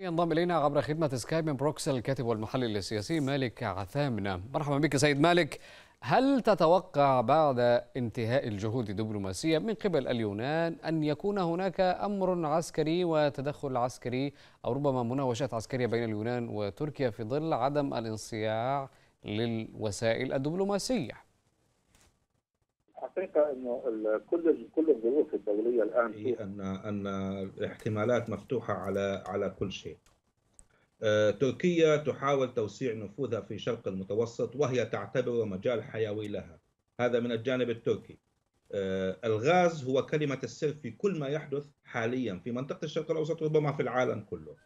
ينضم الينا عبر خدمه سكاي من بروكسل الكاتب والمحلل السياسي مالك عثامنه مرحبا بك سيد مالك هل تتوقع بعد انتهاء الجهود الدبلوماسيه من قبل اليونان ان يكون هناك امر عسكري وتدخل عسكري او ربما مناوشات عسكريه بين اليونان وتركيا في ظل عدم الانصياع للوسائل الدبلوماسيه الحقيقه انه كل كل الظروف الدوليه الان هي إيه، ان ان الاحتمالات مفتوحه على على كل شيء. آه، تركيا تحاول توسيع نفوذها في شرق المتوسط وهي تعتبر مجال حيوي لها. هذا من الجانب التركي. آه، الغاز هو كلمه السر في كل ما يحدث حاليا في منطقه الشرق الاوسط ربما في العالم كله.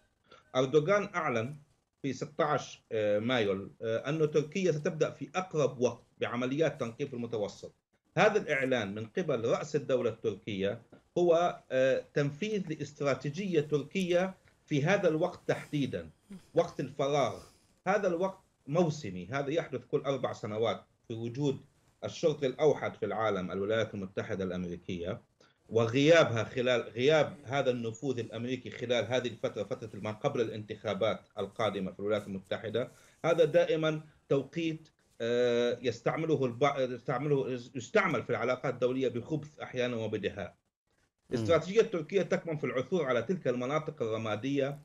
اردوغان اعلن في 16 آه، مايو أن تركيا ستبدأ في أقرب وقت بعمليات تنقيب المتوسط هذا الإعلان من قبل رأس الدولة التركية هو آه، تنفيذ لاستراتيجية تركية في هذا الوقت تحديدا وقت الفراغ هذا الوقت موسمي هذا يحدث كل أربع سنوات في وجود الشرطي الأوحد في العالم الولايات المتحدة الأمريكية وغيابها خلال غياب هذا النفوذ الامريكي خلال هذه الفتره فتره ما قبل الانتخابات القادمه في الولايات المتحده هذا دائما توقيت آه، يستعمله يستعمله يستعمل في العلاقات الدولية بخبث أحيانا وبدهاء استراتيجية تركيا تكمن في العثور على تلك المناطق الرمادية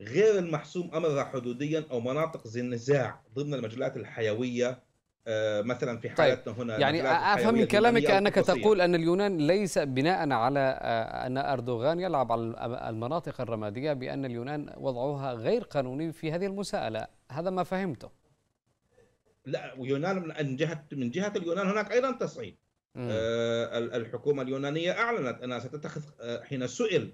غير المحسوم أمرها حدوديا أو مناطق زي النزاع ضمن المجلات الحيوية آه، مثلا في طيب، حالتنا طيب. هنا يعني افهم من كلامك انك تقول ان اليونان ليس بناء على آه، ان اردوغان يلعب على المناطق الرماديه بان اليونان وضعها غير قانوني في هذه المساءله هذا ما فهمته لا ويونان من جهه من جهه اليونان هناك ايضا تصعيد آه الحكومه اليونانيه اعلنت انها ستتخذ آه، حين سئل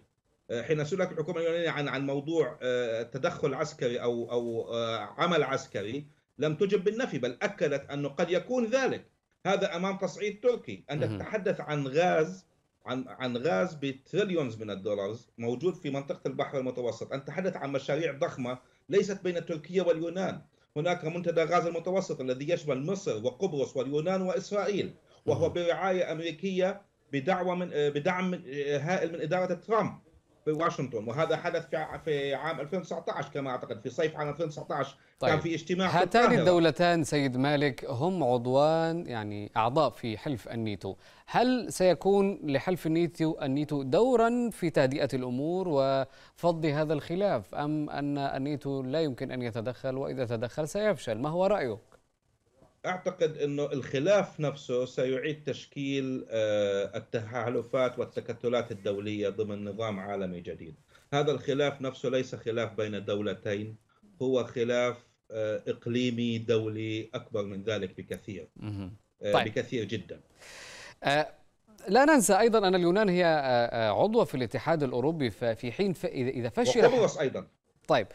آه، حين سئلت الحكومه اليونانيه عن عن موضوع آه، تدخل عسكري او او عمل عسكري لم تجب بالنفي بل اكدت انه قد يكون ذلك هذا امام تصعيد تركي انت تتحدث عن غاز عن عن غاز بتريليونز من الدولارز موجود في منطقه البحر المتوسط انت تتحدث عن مشاريع ضخمه ليست بين تركيا واليونان هناك منتدى غاز المتوسط الذي يشمل مصر وقبرص واليونان وإسرائيل وهو برعاية أمريكية بدعوة من بدعم هائل من إدارة ترامب بواشنطن وهذا حدث في عام 2019 كما اعتقد في صيف عام 2019 طيب. كان في اجتماع هاتان في الدولتان سيد مالك هم عضوان يعني اعضاء في حلف النيتو هل سيكون لحلف النيتو النيتو دورا في تهدئه الامور وفض هذا الخلاف ام ان النيتو لا يمكن ان يتدخل واذا تدخل سيفشل ما هو رايه اعتقد انه الخلاف نفسه سيعيد تشكيل آه، التحالفات والتكتلات الدوليه ضمن نظام عالمي جديد. هذا الخلاف نفسه ليس خلاف بين دولتين هو خلاف آه، اقليمي دولي اكبر من ذلك بكثير. آه، طيب. بكثير جدا. أه لا ننسى ايضا ان اليونان هي عضوه في الاتحاد الاوروبي ففي حين اذا فشل وقبرص ايضا طيب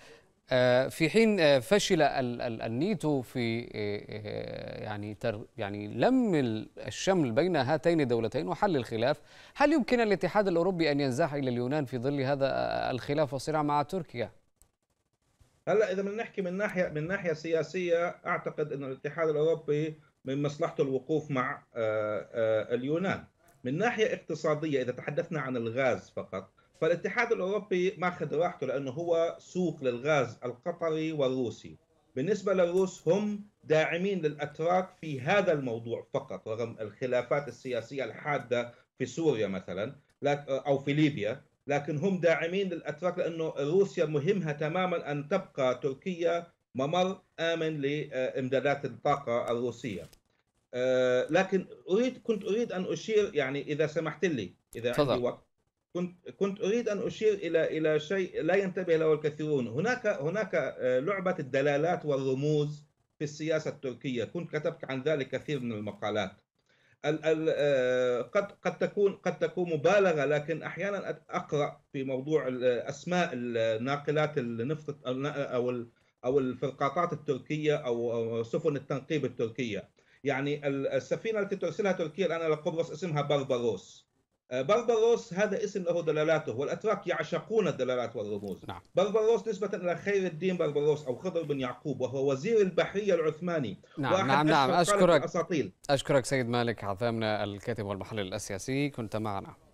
آه، في حين آه، فشل النيتو في آه، يعني يعني لم الشمل بين هاتين الدولتين وحل الخلاف، هل يمكن الاتحاد الاوروبي ان ينزاح الى اليونان في ظل هذا الخلاف والصراع مع تركيا؟ هلا اذا بدنا نحكي من ناحيه من ناحيه سياسيه اعتقد انه الاتحاد الاوروبي من مصلحته الوقوف مع اليونان. من ناحيه اقتصاديه اذا تحدثنا عن الغاز فقط فالاتحاد الاوروبي ماخذ راحته لانه هو سوق للغاز القطري والروسي بالنسبه للروس هم داعمين للاتراك في هذا الموضوع فقط رغم الخلافات السياسيه الحاده في سوريا مثلا او في ليبيا لكن هم داعمين للاتراك لانه روسيا مهمها تماما ان تبقى تركيا ممر امن لامدادات الطاقه الروسيه. آه، لكن اريد كنت اريد ان اشير يعني اذا سمحت لي اذا عندي وقت كنت كنت اريد ان اشير الى الى شيء لا ينتبه له الكثيرون هناك هناك آه، لعبه الدلالات والرموز في السياسه التركيه كنت كتبت عن ذلك كثير من المقالات آه، قد قد تكون قد تكون مبالغه لكن احيانا اقرا في موضوع اسماء الناقلات النفط او او الفرقاطات التركيه او سفن التنقيب التركيه يعني السفينه التي ترسلها تركيا الان لقبرص اسمها بربروس آه، بربروس هذا اسم له دلالاته والاتراك يعشقون الدلالات والرموز نعم. بربروس نسبه الى خير الدين بربروس او خضر بن يعقوب وهو وزير البحريه العثماني نعم واحد نعم, نعم. اشكرك اشكرك سيد مالك عظامنا الكاتب والمحلل السياسي كنت معنا